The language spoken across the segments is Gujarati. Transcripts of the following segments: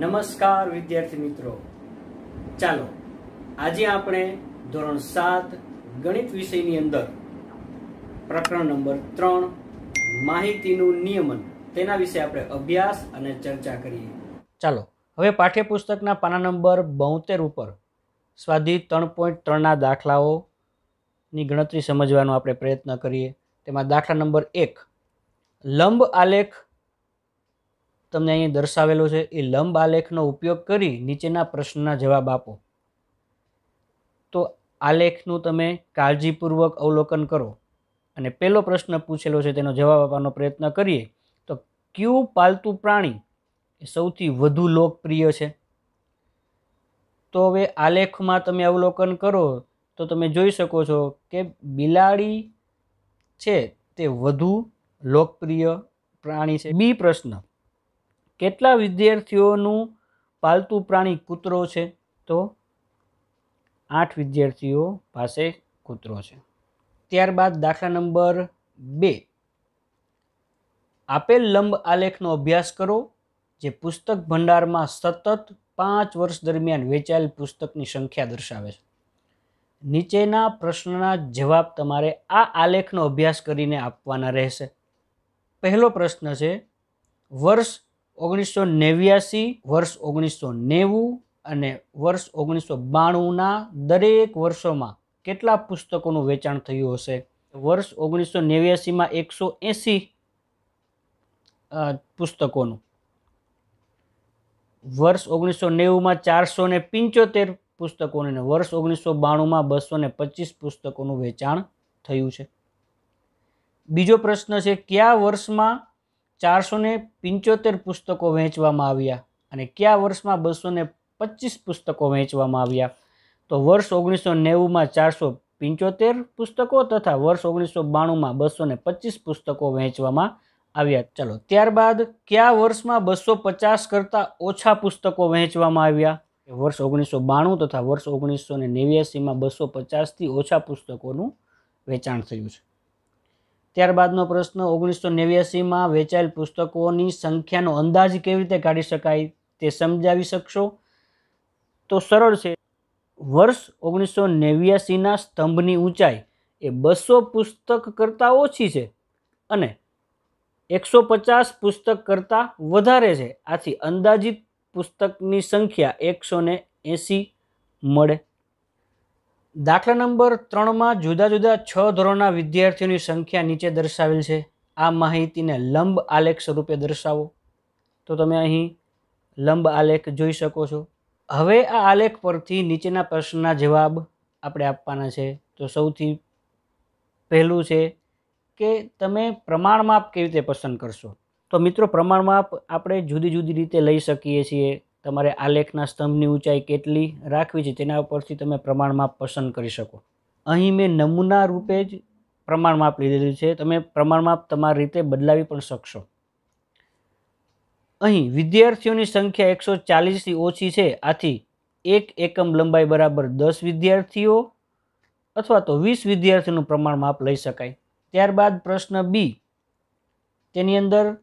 નમસ્કાર વિદ્યાર્થી મિત્રો ચાલો આજે આપણે ધોરણ સાત ગણિત વિષયની અંદર પ્રકરણ નંબર ત્રણ માહિતીનું નિયમન તેના વિશે આપણે અભ્યાસ અને ચર્ચા કરીએ ચાલો હવે પાઠ્યપુસ્તકના પાના નંબર બોતેર ઉપર સ્વાધી ત્રણ પોઈન્ટ ત્રણના દાખલાઓની ગણતરી સમજવાનો આપણે પ્રયત્ન કરીએ તેમાં દાખલા નંબર એક લંબ આલેખ તમને અહીં દર્શાવેલો છે એ લંબ આલેખનો ઉપયોગ કરી નીચેના પ્રશ્નના જવાબ આપો તો આલેખનું તમે કાળજીપૂર્વક અવલોકન કરો અને પહેલો પ્રશ્ન પૂછેલો છે તેનો જવાબ આપવાનો પ્રયત્ન કરીએ તો ક્યુ પાલતું પ્રાણી એ સૌથી વધુ લોકપ્રિય છે તો હવે આલેખમાં તમે અવલોકન કરો તો તમે જોઈ શકો છો કે બિલાડી છે તે વધુ લોકપ્રિય પ્રાણી છે બી પ્રશ્ન કેટલા વિદ્યાર્થીઓનું પાલતુ પ્રાણી કૂતરો છે તો આઠ વિદ્યાર્થીઓ પાસે કૂતરો છે ત્યારબાદ દાખલા નંબર બે આપેલ લંબ આલેખનો અભ્યાસ કરો જે પુસ્તક ભંડારમાં સતત પાંચ વર્ષ દરમિયાન વેચાયેલ પુસ્તકની સંખ્યા દર્શાવે છે નીચેના પ્રશ્નના જવાબ તમારે આ આલેખનો અભ્યાસ કરીને આપવાના રહેશે પહેલો પ્રશ્ન છે વર્ષ ઓગણીસો નેવ્યાસી વર્ષ ઓગણીસો નેવું અને વર્ષ ઓગણીસો બાણુંના દરેક વર્ષોમાં કેટલા પુસ્તકોનું વેચાણ થયું હશે વર્ષ ઓગણીસો નેવ્યાસીમાં એકસો એંસી પુસ્તકોનું વર્ષ ઓગણીસો નેવુંમાં ચારસો ને પંચોતેર પુસ્તકોને અને વર્ષ ઓગણીસો બાણુંમાં બસો ને પચીસ પુસ્તકોનું વેચાણ થયું છે બીજો પ્રશ્ન છે કયા વર્ષમાં ચારસો ને પંચોતેર પુસ્તકો વહેંચવામાં આવ્યા અને કયા વર્ષમાં બસો ને પચીસ પુસ્તકો વહેંચવામાં આવ્યા તો વર્ષ ઓગણીસો નેવુંમાં ચારસો પંચોતેર પુસ્તકો તથા વર્ષ ઓગણીસો બાણુંમાં બસો ને પચીસ પુસ્તકો વહેંચવામાં આવ્યા ચલો ત્યારબાદ કયા વર્ષમાં બસો પચાસ કરતાં ઓછા પુસ્તકો વહેંચવામાં આવ્યા વર્ષ ઓગણીસો બાણું તથા વર્ષ ઓગણીસો ને નેવ્યાસીમાં બસો પચાસથી ઓછા પુસ્તકોનું વેચાણ થયું છે ત્યારબાદનો પ્રશ્ન ઓગણીસો નેવ્યાસીમાં વેચાયેલ પુસ્તકોની સંખ્યાનો અંદાજ કેવી રીતે કાઢી શકાય તે સમજાવી શકશો તો સરળ છે વર્ષ ઓગણીસો નેવ્યાસીના સ્તંભની ઊંચાઈ એ બસો પુસ્તક કરતાં ઓછી છે અને એકસો પચાસ પુસ્તક કરતાં વધારે છે આથી અંદાજિત પુસ્તકની સંખ્યા એકસો ને એંસી મળે દાખલા નંબર ત્રણમાં જુદા જુદા છ ધોરણના વિદ્યાર્થીઓની સંખ્યા નીચે દર્શાવેલ છે આ માહિતીને લંબ આલેખ સ્વરૂપે દર્શાવો તો તમે અહીં લંબ આલેખ જોઈ શકો છો હવે આ આલેખ પરથી નીચેના પ્રશ્નના જવાબ આપણે આપવાના છે તો સૌથી પહેલું છે કે તમે પ્રમાણમાપ કેવી રીતે પસંદ કરશો તો મિત્રો પ્રમાણમાપ આપણે જુદી જુદી રીતે લઈ શકીએ છીએ તમારે આલેખના સ્તંભની ઊંચાઈ કેટલી રાખવી છે તેના ઉપરથી તમે પ્રમાણમાપ પસંદ કરી શકો અહીં મેં નમૂના રૂપે જ પ્રમાણમાપ લીધેલું છે તમે પ્રમાણમાપ તમારી રીતે બદલાવી પણ શકશો અહીં વિદ્યાર્થીઓની સંખ્યા એકસો ચાલીસથી ઓછી છે આથી એક એકમ લંબાઈ બરાબર દસ વિદ્યાર્થીઓ અથવા તો વીસ વિદ્યાર્થીનું પ્રમાણમાપ લઈ શકાય ત્યારબાદ પ્રશ્ન બી તેની અંદર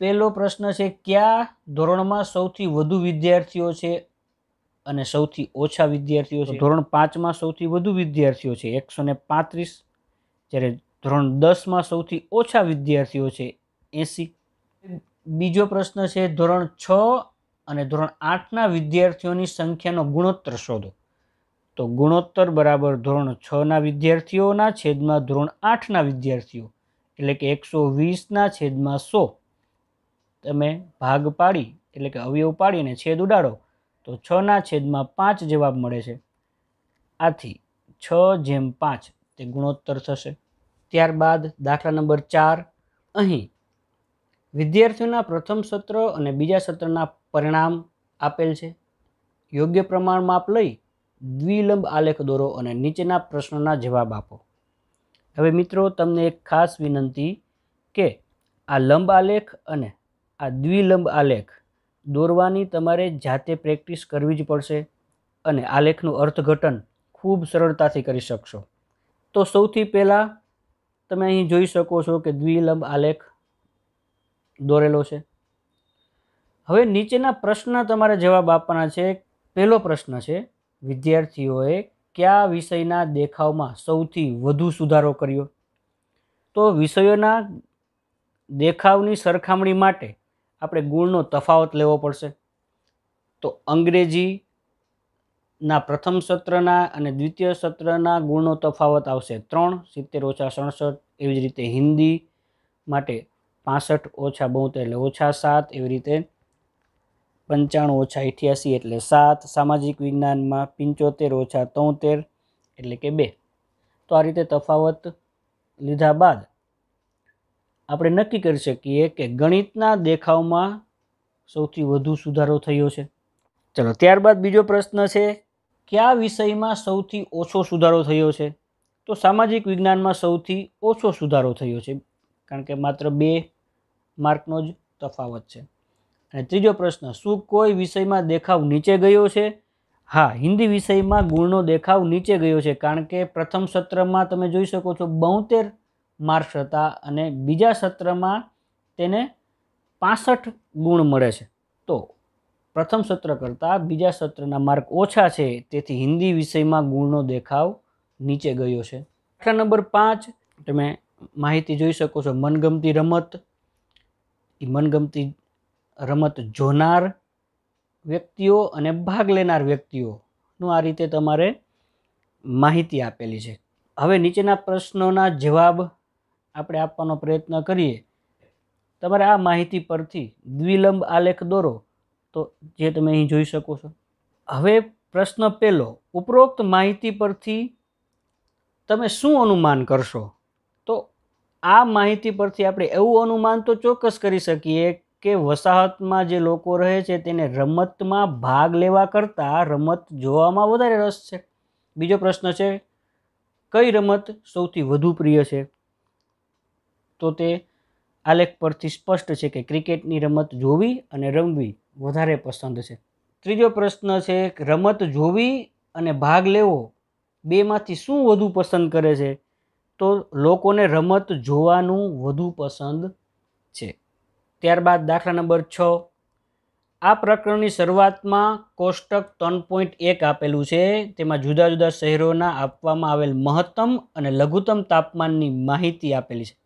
પહેલો પ્રશ્ન છે કયા ધોરણમાં સૌથી વધુ વિદ્યાર્થીઓ છે અને સૌથી ઓછા વિદ્યાર્થીઓ છે ધોરણ પાંચમાં સૌથી વધુ વિદ્યાર્થીઓ છે એકસો ને પાંત્રીસ જ્યારે ધોરણ દસમાં સૌથી ઓછા વિદ્યાર્થીઓ છે એંસી બીજો પ્રશ્ન છે ધોરણ છ અને ધોરણ આઠના વિદ્યાર્થીઓની સંખ્યાનો ગુણોત્તર શોધો તો ગુણોત્તર બરાબર ધોરણ છના વિદ્યાર્થીઓના છેદમાં ધોરણ આઠના વિદ્યાર્થીઓ એટલે કે એકસો વીસના છેદમાં સો તમે ભાગ પાડી એટલે કે અવયવ પાડીને છેદ ઉડાડો તો છના છેદમાં પાંચ જવાબ મળે છે આથી છ જેમ પાંચ તે ગુણોત્તર થશે ત્યારબાદ દાખલા નંબર ચાર અહીં વિદ્યાર્થીઓના પ્રથમ સત્ર અને બીજા સત્રના પરિણામ આપેલ છે યોગ્ય પ્રમાણ માપ લઈ દ્વિલંબ આલેખ દોરો અને નીચેના પ્રશ્નોના જવાબ આપો હવે મિત્રો તમને એક ખાસ વિનંતી કે આ લંબ આલેખ અને આ દ્વિલંબ આલેખ દોરવાની તમારે જાતે પ્રેક્ટિસ કરવી જ પડશે અને આલેખનું અર્થઘટન ખૂબ સરળતાથી કરી શકશો તો સૌથી પહેલાં તમે અહીં જોઈ શકો છો કે દ્વિલંબ આલેખ દોરેલો છે હવે નીચેના પ્રશ્ન તમારે જવાબ આપવાના છે પહેલો પ્રશ્ન છે વિદ્યાર્થીઓએ કયા વિષયના દેખાવમાં સૌથી વધુ સુધારો કર્યો તો વિષયોના દેખાવની સરખામણી માટે આપણે ગુણનો તફાવત લેવો પડશે તો અંગ્રેજીના પ્રથમ સત્રના અને દ્વિતીય સત્રના ગુણનો તફાવત આવશે ત્રણ સિત્તેર ઓછા સડસઠ એવી જ રીતે હિન્દી માટે પાસઠ ઓછા બોતેર એટલે ઓછા સાત એવી રીતે પંચાણું ઓછા અઠ્યાસી એટલે સાત સામાજિક વિજ્ઞાનમાં પંચોતેર ઓછા તોતેર એટલે કે બે તો આ રીતે તફાવત લીધા બાદ આપણે નક્કી કરી શકીએ કે ગણિતના દેખાવમાં સૌથી વધુ સુધારો થયો છે ચલો ત્યારબાદ બીજો પ્રશ્ન છે કયા વિષયમાં સૌથી ઓછો સુધારો થયો છે તો સામાજિક વિજ્ઞાનમાં સૌથી ઓછો સુધારો થયો છે કારણ કે માત્ર બે માર્કનો જ તફાવત છે અને ત્રીજો પ્રશ્ન શું કોઈ વિષયમાં દેખાવ નીચે ગયો છે હા હિન્દી વિષયમાં ગુણનો દેખાવ નીચે ગયો છે કારણ કે પ્રથમ સત્રમાં તમે જોઈ શકો છો બોતેર માર્ક્સ હતા અને બીજા સત્રમાં તેને પાસઠ ગુણ મળે છે તો પ્રથમ સત્ર કરતાં બીજા સત્રના માર્ક ઓછા છે તેથી હિન્દી વિષયમાં ગુણનો દેખાવ નીચે ગયો છે દાખલા નંબર પાંચ તમે માહિતી જોઈ શકો છો મનગમતી રમત એ મનગમતી રમત જોનાર વ્યક્તિઓ અને ભાગ લેનાર વ્યક્તિઓનું આ રીતે તમારે માહિતી આપેલી છે હવે નીચેના પ્રશ્નોના જવાબ આપણે આપવાનો પ્રયત્ન કરીએ તમારે આ માહિતી પરથી દ્વિલંબ આલેખ દોરો તો જે તમે અહીં જોઈ શકો છો હવે પ્રશ્ન પહેલો ઉપરોક્ત માહિતી પરથી તમે શું અનુમાન કરશો તો આ માહિતી પરથી આપણે એવું અનુમાન તો ચોક્કસ કરી શકીએ કે વસાહતમાં જે લોકો રહે છે તેને રમતમાં ભાગ લેવા કરતાં રમત જોવામાં વધારે રસ છે બીજો પ્રશ્ન છે કઈ રમત સૌથી વધુ પ્રિય છે તો તે આલેખ પરથી સ્પષ્ટ છે કે ક્રિકેટની રમત જોવી અને રમવી વધારે પસંદ છે ત્રીજો પ્રશ્ન છે રમત જોવી અને ભાગ લેવો બેમાંથી શું વધુ પસંદ કરે છે તો લોકોને રમત જોવાનું વધુ પસંદ છે ત્યારબાદ દાખલા નંબર છ આ પ્રકરણની શરૂઆતમાં કોષ્ટક ત્રણ પોઈન્ટ એક આપેલું છે તેમાં જુદા જુદા શહેરોના આપવામાં આવેલ મહત્તમ અને લઘુત્તમ તાપમાનની માહિતી આપેલી છે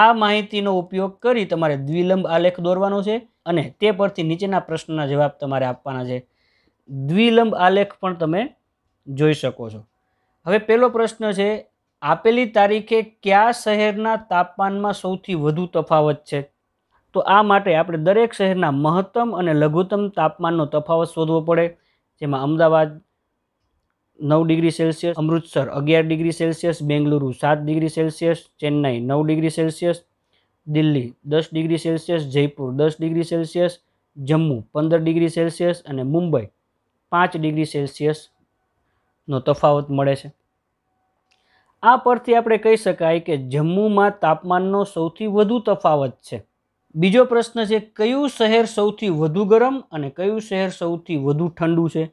આ માહિતીનો ઉપયોગ કરી તમારે દ્વિલંબ આલેખ દોરવાનો છે અને તે પરથી નીચેના પ્રશ્નના જવાબ તમારે આપવાના છે દ્વિલંબ આલેખ પણ તમે જોઈ શકો છો હવે પહેલો પ્રશ્ન છે આપેલી તારીખે કયા શહેરના તાપમાનમાં સૌથી વધુ તફાવત છે તો આ માટે આપણે દરેક શહેરના મહત્તમ અને લઘુત્તમ તાપમાનનો તફાવત શોધવો પડે જેમાં અમદાવાદ નવ ડિગ્રી સેલ્સિયસ અમૃતસર અગિયાર ડિગ્રી સેલ્સિયસ બેંગલુરુ સાત ડિગ્રી સેલ્સિયસ ચેન્નાઈ નવ ડિગ્રી સેલ્સિયસ દિલ્હી દસ ડિગ્રી સેલ્સિયસ જયપુર દસ ડિગ્રી સેલ્સિયસ જમ્મુ પંદર ડિગ્રી સેલ્સિયસ અને મુંબઈ પાંચ ડિગ્રી સેલ્સિયસનો તફાવત મળે છે આ પરથી આપણે કહી શકાય કે જમ્મુમાં તાપમાનનો સૌથી વધુ તફાવત છે બીજો પ્રશ્ન છે કયું શહેર સૌથી વધુ ગરમ અને કયું શહેર સૌથી વધુ ઠંડુ છે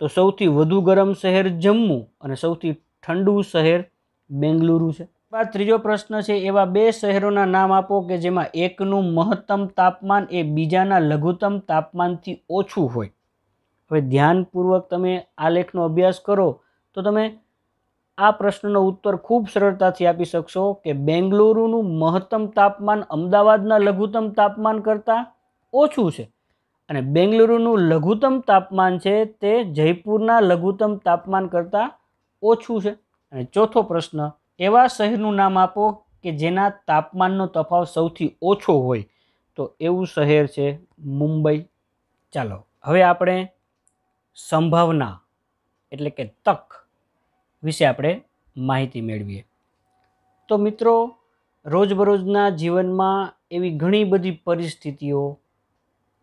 તો સૌથી વધુ ગરમ શહેર જમ્મુ અને સૌથી ઠંડુ શહેર બેંગલુરુ છે બાદ ત્રીજો પ્રશ્ન છે એવા બે શહેરોના નામ આપો કે જેમાં એકનું મહત્તમ તાપમાન એ બીજાના લઘુત્તમ તાપમાનથી ઓછું હોય હવે ધ્યાનપૂર્વક તમે આ લેખનો અભ્યાસ કરો તો તમે આ પ્રશ્નનો ઉત્તર ખૂબ સરળતાથી આપી શકશો કે બેંગલુરુનું મહત્તમ તાપમાન અમદાવાદના લઘુત્તમ તાપમાન કરતાં ઓછું છે અને બેંગલુરુનું લઘુત્તમ તાપમાન છે તે જયપુરના લઘુત્તમ તાપમાન કરતાં ઓછું છે અને ચોથો પ્રશ્ન એવા શહેરનું નામ આપો કે જેના તાપમાનનો તફાવ સૌથી ઓછો હોય તો એવું શહેર છે મુંબઈ ચાલો હવે આપણે સંભાવના એટલે કે તક વિશે આપણે માહિતી મેળવીએ તો મિત્રો રોજબરોજના જીવનમાં એવી ઘણી બધી પરિસ્થિતિઓ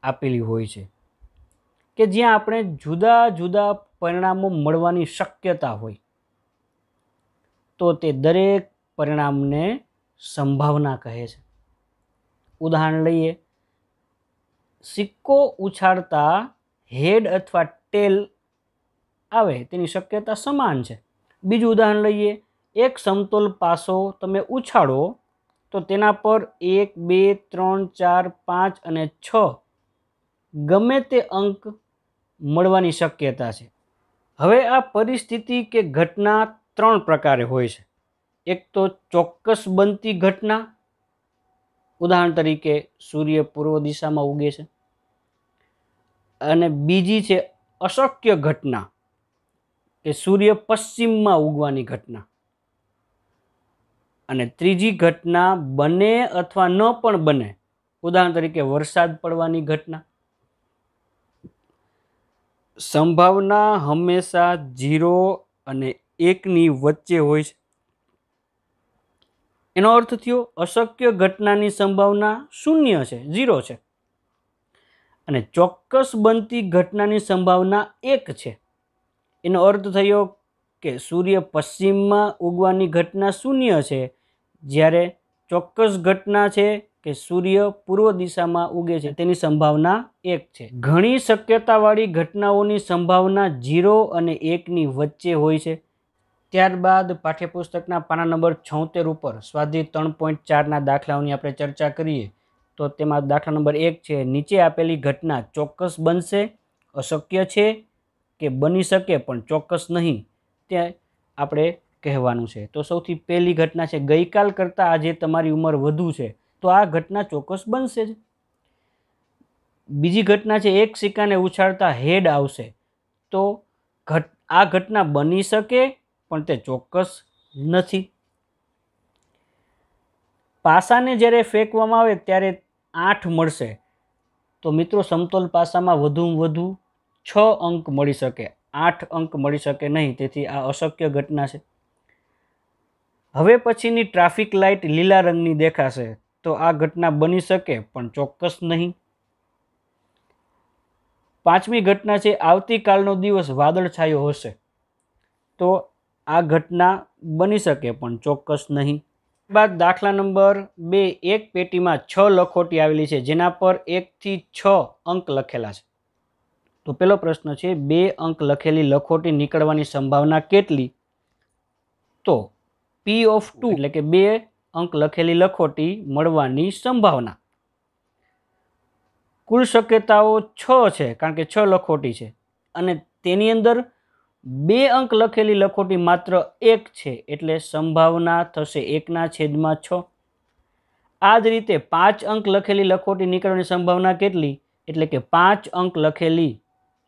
આપેલી હોય છે કે જ્યાં આપણે જુદા જુદા પરિણામો મળવાની શક્યતા હોય તો તે દરેક પરિણામને સંભાવના કહે છે ઉદાહરણ લઈએ સિક્કો ઉછાળતા હેડ અથવા ટેલ આવે તેની શક્યતા સમાન છે બીજું ઉદાહરણ લઈએ એક સમતોલ પાસો તમે ઉછાળો તો તેના પર એક બે ત્રણ ચાર પાંચ અને છ ગમે તે અંક મળવાની શક્યતા છે હવે આ પરિસ્થિતિ કે ઘટના ત્રણ પ્રકારે હોય છે એક તો ચોક્કસ બનતી ઘટના ઉદાહરણ તરીકે સૂર્ય પૂર્વ દિશામાં ઉગે છે અને બીજી છે અશક્ય ઘટના કે સૂર્ય પશ્ચિમમાં ઉગવાની ઘટના અને ત્રીજી ઘટના બને અથવા ન પણ બને ઉદાહરણ તરીકે વરસાદ પડવાની ઘટના સંભાવના હંમેશા ઝીરો અને એકની વચ્ચે હોય છે એનો અર્થ થયો અશક્ય ઘટનાની સંભાવના શૂન્ય છે ઝીરો છે અને ચોક્કસ બનતી ઘટનાની સંભાવના એક છે એનો અર્થ થયો કે સૂર્ય પશ્ચિમમાં ઉગવાની ઘટના શૂન્ય છે જ્યારે ચોક્કસ ઘટના છે કે સૂર્ય પૂર્વ દિશામાં ઉગે છે તેની સંભાવના એક છે ઘણી શક્યતાવાળી ઘટનાઓની સંભાવના ઝીરો અને એકની વચ્ચે હોય છે ત્યારબાદ પાઠ્યપુસ્તકના પાના નંબર છોતેર ઉપર સ્વાધ્યાય ત્રણ પોઈન્ટ ચારના દાખલાઓની આપણે ચર્ચા કરીએ તો તેમાં દાખલા નંબર એક છે નીચે આપેલી ઘટના ચોક્કસ બનશે અશક્ય છે કે બની શકે પણ ચોક્કસ નહીં તે આપણે કહેવાનું છે તો સૌથી પહેલી ઘટના છે ગઈકાલ કરતાં આજે તમારી ઉંમર વધુ છે તો આ ઘટના ચોક્કસ બનશે જ બીજી ઘટના છે એક સિક્કાને ઉછાળતા હેડ આવશે તો ઘટ આ ઘટના બની શકે પણ તે ચોક્કસ નથી પાસાને જ્યારે ફેંકવામાં આવે ત્યારે આઠ મળશે તો મિત્રો સમતોલ પાસામાં વધુમાં વધુ છ અંક મળી શકે આઠ અંક મળી શકે નહીં તેથી આ અશક્ય ઘટના છે હવે પછીની ટ્રાફિક લાઇટ લીલા રંગની દેખાશે તો આ ઘટના બની શકે પણ ચોક્કસ નહીં પાંચમી ઘટના છે આવતીકાલનો દિવસ વાદળછાયો હશે તો આ ઘટના બની શકે પણ ચોક્કસ નહીં બાદ દાખલા નંબર બે એક પેટીમાં છ લખોટી આવેલી છે જેના પર એકથી છ અંક લખેલા છે તો પહેલો પ્રશ્ન છે બે અંક લખેલી લખોટી નીકળવાની સંભાવના કેટલી તો પી ઓફ ટુ એટલે કે બે અંક લખેલી લખોટી મળવાની સંભાવના કુલ શક્યતાઓ છ છે કારણ કે છ લખોટી છે અને તેની અંદર બે અંક લખેલી લખોટી માત્ર એક છે એટલે સંભાવના થશે એકના છેદમાં છ આ જ રીતે પાંચ અંક લખેલી લખોટી નીકળવાની સંભાવના કેટલી એટલે કે પાંચ અંક લખેલી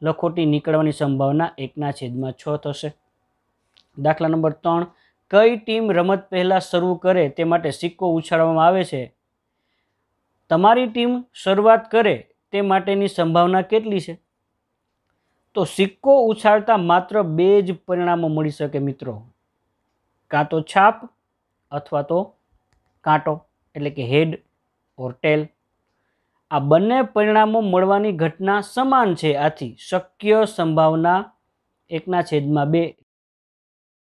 લખોટી નીકળવાની સંભાવના એકના છેદમાં છ થશે દાખલા નંબર ત્રણ કઈ ટીમ રમત પહેલાં શરૂ કરે તે માટે સિક્કો ઉછાળવામાં આવે છે તમારી ટીમ શરૂઆત કરે તે માટેની સંભાવના કેટલી છે તો સિક્કો ઉછાળતા માત્ર બે જ પરિણામો મળી શકે મિત્રો કાં તો છાપ અથવા તો કાંટો એટલે કે હેડ ઓર ટેલ આ બંને પરિણામો મળવાની ઘટના સમાન છે આથી શક્ય સંભાવના એકના છેદમાં બે